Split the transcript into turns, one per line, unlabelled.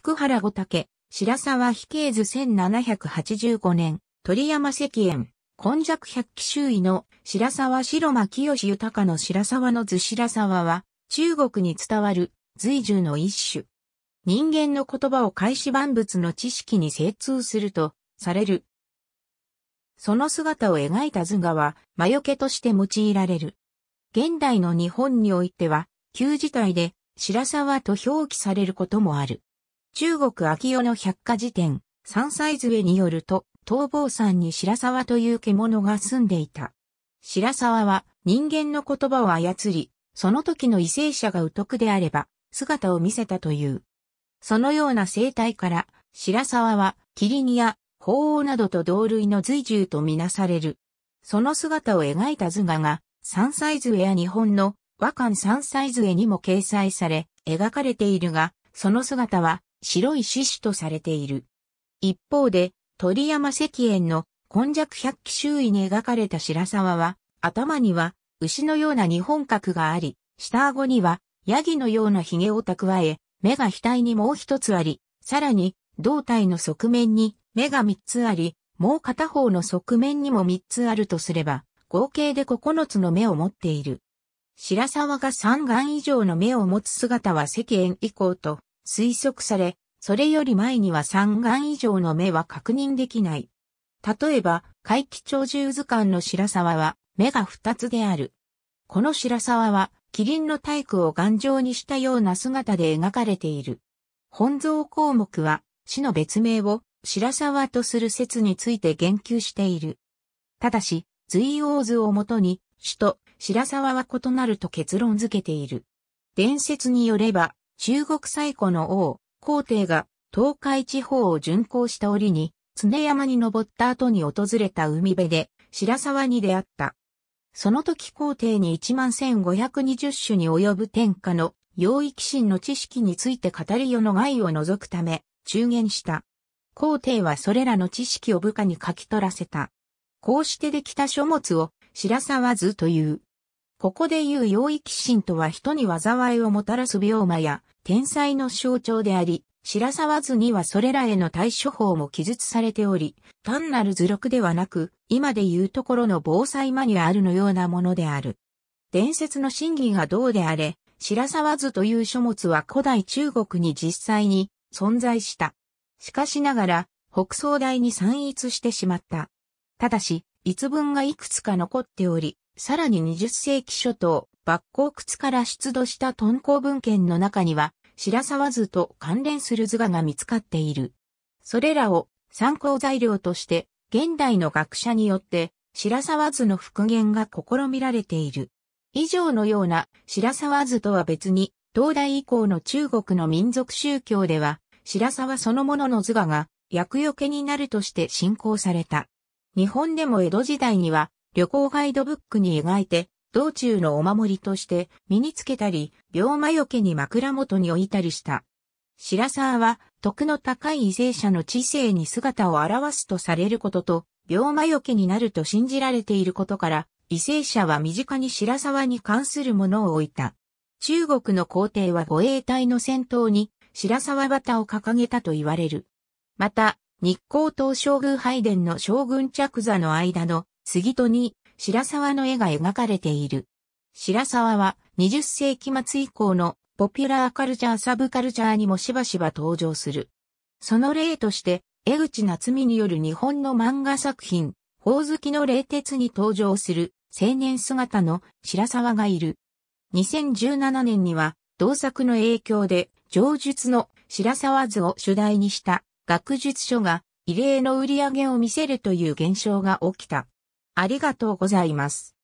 福原五竹、白沢比慶図1785年、鳥山石燕、今弱百鬼周囲の白沢白間清豊の白沢の図白沢は、中国に伝わる随従の一種。人間の言葉を開始万物の知識に精通すると、される。その姿を描いた図画は、魔除けとして用いられる。現代の日本においては、旧字体で、白沢と表記されることもある。中国秋代の百科事典、三歳図絵によると、東坊山に白沢という獣が住んでいた。白沢は人間の言葉を操り、その時の為政者が疎くであれば、姿を見せたという。そのような生態から、白沢は、キリニや、鳳凰などと同類の随獣とみなされる。その姿を描いた図画が、三歳図絵や日本の和漢三歳図絵にも掲載され、描かれているが、その姿は、白い獅子とされている。一方で、鳥山石燕の今弱百鬼周囲に描かれた白沢は、頭には牛のような日本角があり、下顎にはヤギのような髭を蓄え、目が額にもう一つあり、さらに胴体の側面に目が三つあり、もう片方の側面にも三つあるとすれば、合計で九つの目を持っている。白沢が三眼以上の目を持つ姿は石燕以降と推測され、それより前には3眼以上の目は確認できない。例えば、怪奇鳥獣図鑑の白沢は、目が2つである。この白沢は、キリンの体育を頑丈にしたような姿で描かれている。本草項目は、死の別名を白沢とする説について言及している。ただし、随王図をもとに、死と白沢は異なると結論付けている。伝説によれば、中国最古の王、皇帝が東海地方を巡行した折に、常山に登った後に訪れた海辺で白沢に出会った。その時皇帝に11,520種に及ぶ天下の養育神の知識について語り世の害を除くため、中言した。皇帝はそれらの知識を部下に書き取らせた。こうしてできた書物を白沢図という。ここで言う養育神とは人に災いをもたらす病魔や天才の象徴であり、白沢図にはそれらへの対処法も記述されており、単なる図録ではなく、今でいうところの防災マニュアルのようなものである。伝説の真偽がどうであれ、白沢図という書物は古代中国に実際に存在した。しかしながら、北総大に散逸してしまった。ただし、逸文がいくつか残っており、さらに20世紀初頭、抜校窟から出土した遁煌文献の中には、白沢図と関連する図画が見つかっている。それらを参考材料として、現代の学者によって、白沢図の復元が試みられている。以上のような白沢図とは別に、東大以降の中国の民族宗教では、白沢そのものの図画が厄除けになるとして信仰された。日本でも江戸時代には旅行ガイドブックに描いて道中のお守りとして身につけたり、病魔よけに枕元に置いたりした。白沢は、徳の高い異性者の知性に姿を現すとされることと、病魔よけになると信じられていることから、異性者は身近に白沢に関するものを置いた。中国の皇帝は護衛隊の戦闘に白沢旗を掲げたと言われる。また、日光東照宮拝殿の将軍着座の間の杉戸に白沢の絵が描かれている。白沢は20世紀末以降のポピュラーカルチャーサブカルチャーにもしばしば登場する。その例として、江口夏美による日本の漫画作品、宝月の冷徹に登場する青年姿の白沢がいる。2017年には、同作の影響で、上述の白沢図を主題にした学術書が異例の売り上げを見せるという現象が起きた。ありがとうございます。